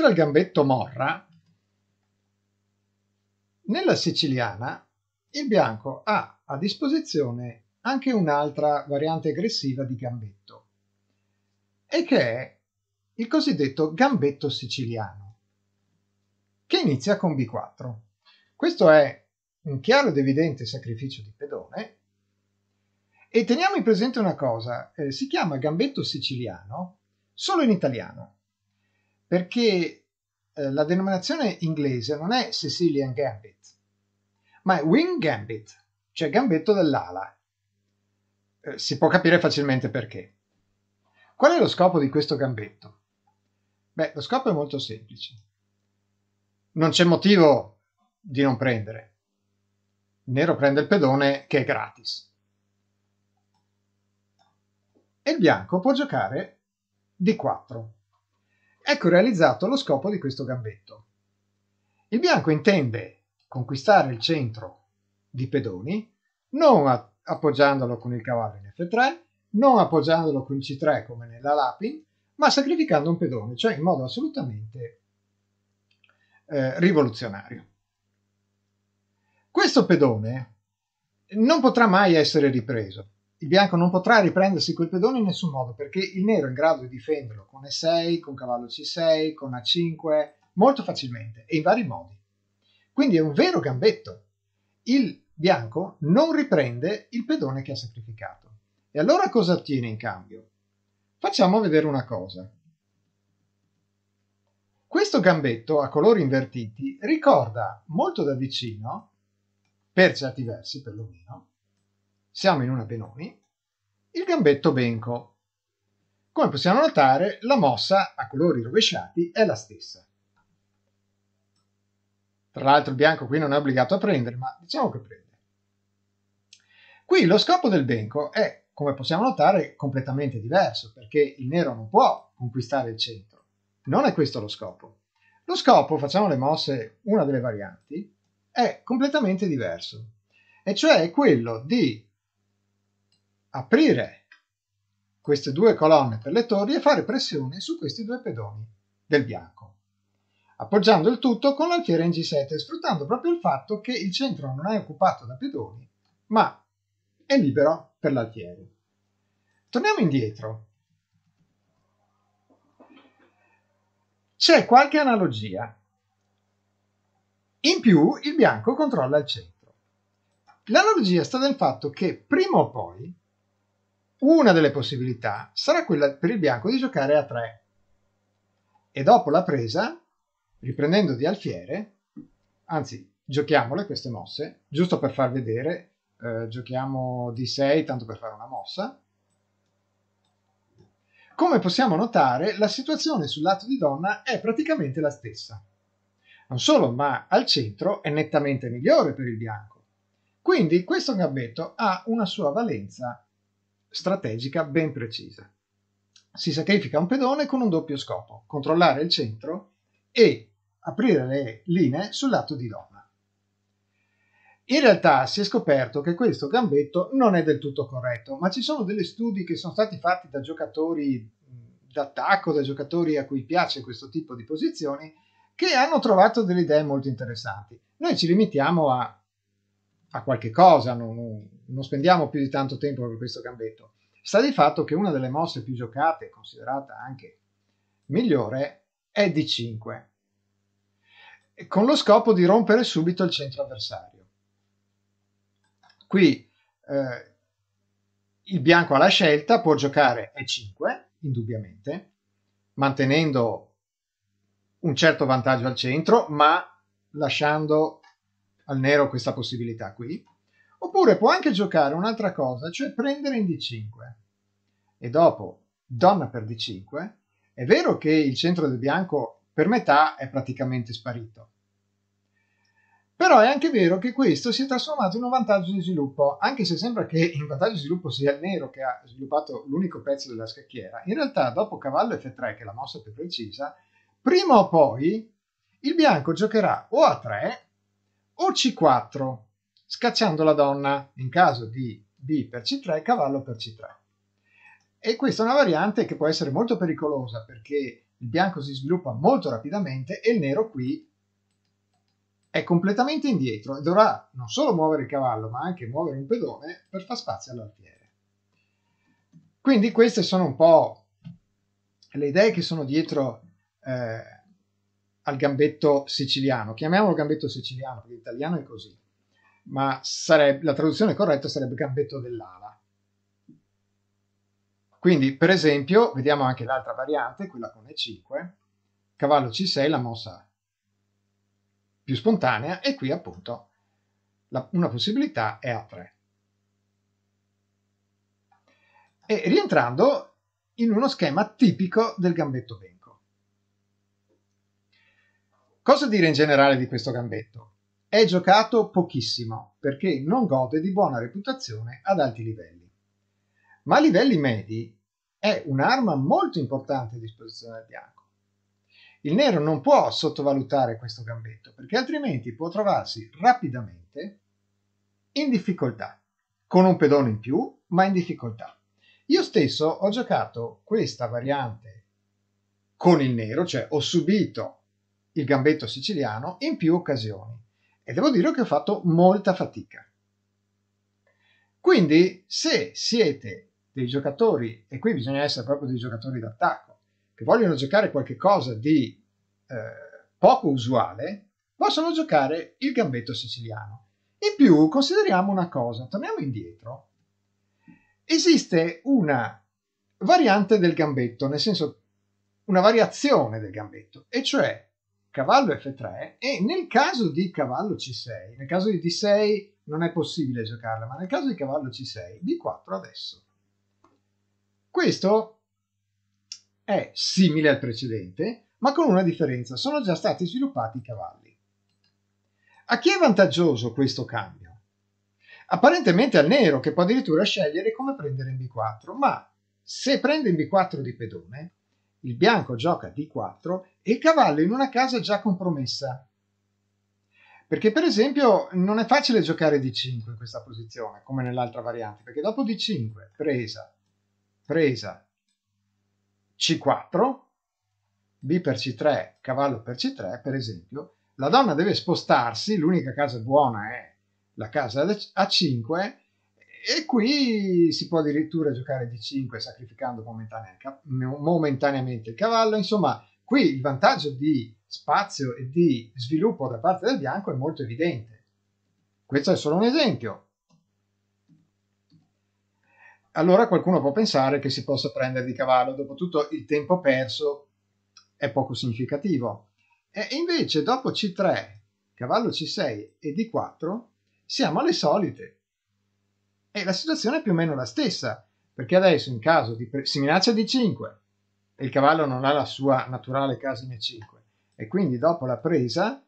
Oltre al gambetto morra, nella siciliana il bianco ha a disposizione anche un'altra variante aggressiva di gambetto, e che è il cosiddetto gambetto siciliano, che inizia con B4. Questo è un chiaro ed evidente sacrificio di pedone, e teniamo in presente una cosa, eh, si chiama gambetto siciliano solo in italiano, perché eh, la denominazione inglese non è Sicilian Gambit, ma è Wing Gambit, cioè gambetto dell'ala. Eh, si può capire facilmente perché. Qual è lo scopo di questo gambetto? Beh, lo scopo è molto semplice. Non c'è motivo di non prendere. Il nero prende il pedone che è gratis. E il bianco può giocare D4. Ecco realizzato lo scopo di questo gambetto. Il bianco intende conquistare il centro di pedoni non appoggiandolo con il cavallo in F3, non appoggiandolo con C3 come nella Lapin, ma sacrificando un pedone, cioè in modo assolutamente eh, rivoluzionario. Questo pedone non potrà mai essere ripreso il bianco non potrà riprendersi quel pedone in nessun modo perché il nero è in grado di difenderlo con E6, con cavallo C6, con A5 molto facilmente e in vari modi. Quindi è un vero gambetto. Il bianco non riprende il pedone che ha sacrificato. E allora cosa ottiene in cambio? Facciamo vedere una cosa. Questo gambetto a colori invertiti ricorda molto da vicino, per certi versi perlomeno, siamo in una Benoni, il gambetto Benco. Come possiamo notare, la mossa a colori rovesciati è la stessa. Tra l'altro il bianco qui non è obbligato a prendere, ma diciamo che prende. Qui lo scopo del Benco è, come possiamo notare, completamente diverso, perché il nero non può conquistare il centro. Non è questo lo scopo. Lo scopo, facciamo le mosse, una delle varianti, è completamente diverso, e cioè quello di aprire queste due colonne per le torri e fare pressione su questi due pedoni del bianco, appoggiando il tutto con l'alfiere in G7, sfruttando proprio il fatto che il centro non è occupato da pedoni, ma è libero per l'alfiere. Torniamo indietro. C'è qualche analogia. In più il bianco controlla il centro. L'analogia sta nel fatto che prima o poi una delle possibilità sarà quella per il bianco di giocare a 3 e dopo la presa, riprendendo di alfiere, anzi giochiamole queste mosse, giusto per far vedere, eh, giochiamo di 6 tanto per fare una mossa. Come possiamo notare, la situazione sul lato di donna è praticamente la stessa. Non solo, ma al centro è nettamente migliore per il bianco. Quindi questo gambetto ha una sua valenza strategica ben precisa. Si sacrifica un pedone con un doppio scopo, controllare il centro e aprire le linee sul lato di donna. In realtà si è scoperto che questo gambetto non è del tutto corretto, ma ci sono degli studi che sono stati fatti da giocatori d'attacco, da giocatori a cui piace questo tipo di posizioni, che hanno trovato delle idee molto interessanti. Noi ci limitiamo a, a qualche cosa, non, non spendiamo più di tanto tempo per questo gambetto. Sta di fatto che una delle mosse più giocate, considerata anche migliore, è D5, con lo scopo di rompere subito il centro avversario. Qui eh, il bianco ha la scelta, può giocare E5, indubbiamente, mantenendo un certo vantaggio al centro, ma lasciando al nero questa possibilità qui Oppure può anche giocare un'altra cosa, cioè prendere in D5. E dopo, donna per D5, è vero che il centro del bianco per metà è praticamente sparito. Però è anche vero che questo si è trasformato in un vantaggio di sviluppo, anche se sembra che in vantaggio di sviluppo sia il nero che ha sviluppato l'unico pezzo della scacchiera. In realtà, dopo cavallo F3, che è la mossa più precisa, prima o poi il bianco giocherà o a 3 o C4 scacciando la donna in caso di B per C3, cavallo per C3. E questa è una variante che può essere molto pericolosa perché il bianco si sviluppa molto rapidamente e il nero qui è completamente indietro e dovrà non solo muovere il cavallo ma anche muovere un pedone per far spazio all'alfiere. Quindi queste sono un po' le idee che sono dietro eh, al gambetto siciliano. Chiamiamolo gambetto siciliano perché l'italiano è così ma sarebbe, la traduzione corretta sarebbe gambetto dell'ala. Quindi, per esempio, vediamo anche l'altra variante, quella con E5, cavallo C6, la mossa più spontanea, e qui appunto la, una possibilità è A3. E rientrando in uno schema tipico del gambetto Benco. Cosa dire in generale di questo gambetto? è giocato pochissimo perché non gode di buona reputazione ad alti livelli. Ma a livelli medi è un'arma molto importante a disposizione del bianco. Il nero non può sottovalutare questo gambetto perché altrimenti può trovarsi rapidamente in difficoltà, con un pedone in più, ma in difficoltà. Io stesso ho giocato questa variante con il nero, cioè ho subito il gambetto siciliano in più occasioni e devo dire che ho fatto molta fatica. Quindi se siete dei giocatori, e qui bisogna essere proprio dei giocatori d'attacco, che vogliono giocare qualcosa di eh, poco usuale, possono giocare il gambetto siciliano. In più consideriamo una cosa, torniamo indietro. Esiste una variante del gambetto, nel senso una variazione del gambetto, e cioè cavallo F3 e nel caso di cavallo C6, nel caso di D6 non è possibile giocarla, ma nel caso di cavallo C6, D4 adesso. Questo è simile al precedente, ma con una differenza, sono già stati sviluppati i cavalli. A chi è vantaggioso questo cambio? Apparentemente al nero, che può addirittura scegliere come prendere in B4, ma se prende in B4 di pedone, il bianco gioca D4 e il cavallo in una casa già compromessa. Perché per esempio non è facile giocare D5 in questa posizione, come nell'altra variante, perché dopo D5, presa, presa, C4, B per C3, cavallo per C3, per esempio, la donna deve spostarsi, l'unica casa buona è la casa A5, e qui si può addirittura giocare di 5 sacrificando momentaneamente il cavallo. Insomma, qui il vantaggio di spazio e di sviluppo da parte del bianco è molto evidente. Questo è solo un esempio. Allora qualcuno può pensare che si possa prendere di cavallo, dopotutto il tempo perso è poco significativo. E invece dopo C3, cavallo C6 e D4 siamo alle solite e la situazione è più o meno la stessa, perché adesso in caso di pre- si minaccia d 5 e il cavallo non ha la sua naturale casa in e 5 e quindi dopo la presa,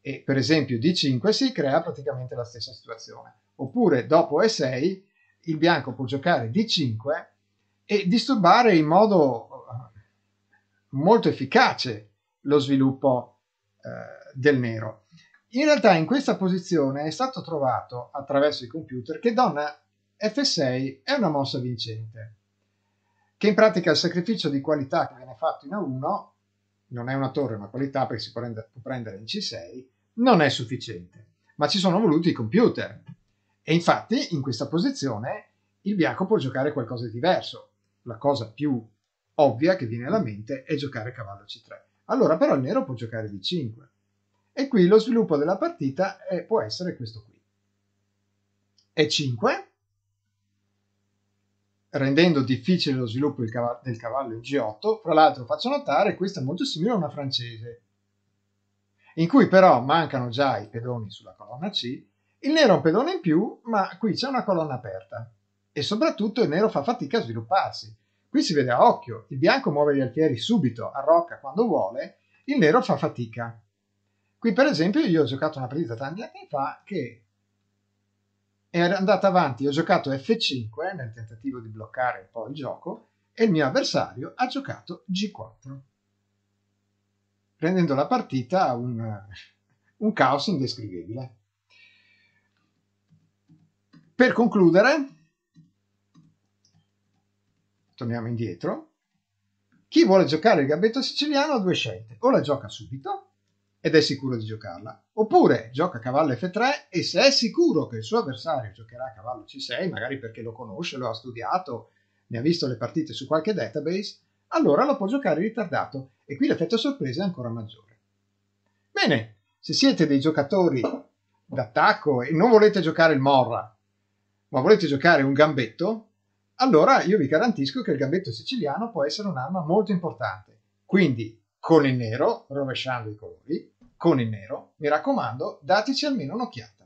e per esempio D5, si crea praticamente la stessa situazione. Oppure dopo E6 il bianco può giocare D5 e disturbare in modo eh, molto efficace lo sviluppo eh, del nero. In realtà in questa posizione è stato trovato attraverso i computer che donna F6 è una mossa vincente, che in pratica il sacrificio di qualità che viene fatto in A1, non è una torre ma qualità perché si può, prendere, può prendere in C6, non è sufficiente, ma ci sono voluti i computer. E infatti in questa posizione il bianco può giocare qualcosa di diverso. La cosa più ovvia che viene alla mente è giocare cavallo C3. Allora però il nero può giocare D5. E qui lo sviluppo della partita è, può essere questo qui. E5, rendendo difficile lo sviluppo del cavallo, del cavallo in G8, fra l'altro faccio notare questa è molto simile a una francese, in cui però mancano già i pedoni sulla colonna C, il nero ha un pedone in più, ma qui c'è una colonna aperta e soprattutto il nero fa fatica a svilupparsi. Qui si vede a occhio, il bianco muove gli alfieri subito, arrocca quando vuole, il nero fa fatica. Qui per esempio io ho giocato una partita tanti anni fa che è andata avanti, ho giocato F5 nel tentativo di bloccare un po' il gioco e il mio avversario ha giocato G4, rendendo la partita un, un caos indescrivibile. Per concludere, torniamo indietro, chi vuole giocare il gambetto siciliano ha due scelte, o la gioca subito ed è sicuro di giocarla. Oppure gioca cavallo F3 e se è sicuro che il suo avversario giocherà a cavallo C6, magari perché lo conosce, lo ha studiato, ne ha visto le partite su qualche database, allora lo può giocare ritardato e qui l'effetto sorpresa è ancora maggiore. Bene, se siete dei giocatori d'attacco e non volete giocare il Morra, ma volete giocare un gambetto, allora io vi garantisco che il gambetto siciliano può essere un'arma molto importante. Quindi con il nero, rovesciando i colori, con il nero, mi raccomando, dateci almeno un'occhiata.